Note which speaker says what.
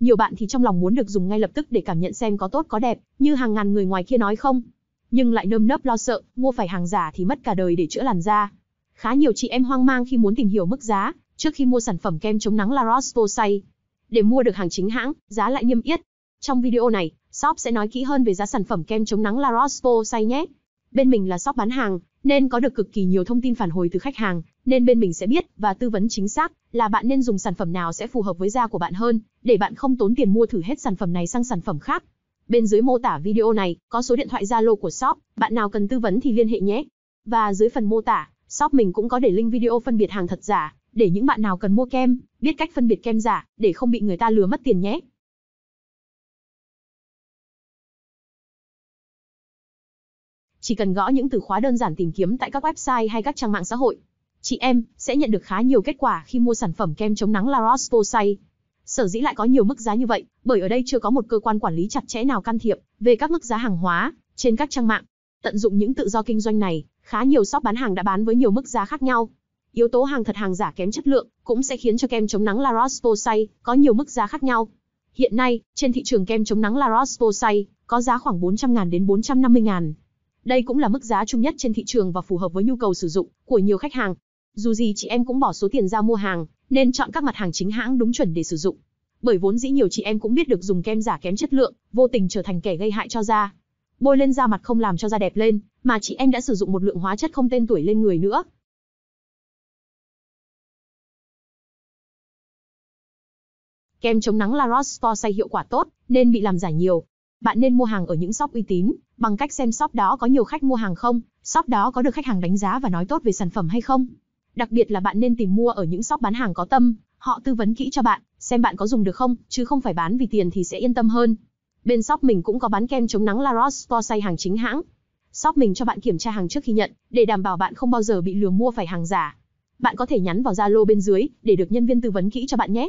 Speaker 1: Nhiều bạn thì trong lòng muốn được dùng ngay lập tức để cảm nhận xem có tốt có đẹp, như hàng ngàn người ngoài kia nói không. Nhưng lại nơm nớp lo sợ, mua phải hàng giả thì mất cả đời để chữa làn da. Khá nhiều chị em hoang mang khi muốn tìm hiểu mức giá, trước khi mua sản phẩm kem chống nắng La Roche-Posay. Để mua được hàng chính hãng, giá lại niêm yết. Trong video này, shop sẽ nói kỹ hơn về giá sản phẩm kem chống nắng La Roche-Posay nhé. Bên mình là shop bán hàng, nên có được cực kỳ nhiều thông tin phản hồi từ khách hàng, nên bên mình sẽ biết và tư vấn chính xác là bạn nên dùng sản phẩm nào sẽ phù hợp với da của bạn hơn, để bạn không tốn tiền mua thử hết sản phẩm này sang sản phẩm khác. Bên dưới mô tả video này có số điện thoại Zalo của shop, bạn nào cần tư vấn thì liên hệ nhé. Và dưới phần mô tả, shop mình cũng có để link video phân biệt hàng thật giả, để những bạn nào cần mua kem, biết cách phân biệt kem giả, để không bị người ta lừa mất tiền nhé. Chỉ cần gõ những từ khóa đơn giản tìm kiếm tại các website hay các trang mạng xã hội, chị em sẽ nhận được khá nhiều kết quả khi mua sản phẩm kem chống nắng La Roche-Posay. Sở dĩ lại có nhiều mức giá như vậy, bởi ở đây chưa có một cơ quan quản lý chặt chẽ nào can thiệp về các mức giá hàng hóa trên các trang mạng. Tận dụng những tự do kinh doanh này, khá nhiều shop bán hàng đã bán với nhiều mức giá khác nhau. Yếu tố hàng thật hàng giả kém chất lượng cũng sẽ khiến cho kem chống nắng La Roche-Posay có nhiều mức giá khác nhau. Hiện nay, trên thị trường kem chống nắng La Roche-Posay có giá khoảng 400.000 đến 450.000. Đây cũng là mức giá chung nhất trên thị trường và phù hợp với nhu cầu sử dụng của nhiều khách hàng. Dù gì chị em cũng bỏ số tiền ra mua hàng, nên chọn các mặt hàng chính hãng đúng chuẩn để sử dụng. Bởi vốn dĩ nhiều chị em cũng biết được dùng kem giả kém chất lượng, vô tình trở thành kẻ gây hại cho da. Bôi lên da mặt không làm cho da đẹp lên, mà chị em đã sử dụng một lượng hóa chất không tên tuổi lên người nữa.
Speaker 2: Kem chống nắng La
Speaker 1: Roche Posay hiệu quả tốt, nên bị làm giả nhiều. Bạn nên mua hàng ở những shop uy tín, bằng cách xem shop đó có nhiều khách mua hàng không, shop đó có được khách hàng đánh giá và nói tốt về sản phẩm hay không. Đặc biệt là bạn nên tìm mua ở những shop bán hàng có tâm, họ tư vấn kỹ cho bạn, xem bạn có dùng được không, chứ không phải bán vì tiền thì sẽ yên tâm hơn. Bên shop mình cũng có bán kem chống nắng La Roche-Posay hàng chính hãng. Shop mình cho bạn kiểm tra hàng trước khi nhận, để đảm bảo bạn không bao giờ bị lừa mua phải hàng giả. Bạn có thể nhắn vào Zalo bên dưới để được nhân viên tư vấn kỹ cho bạn nhé.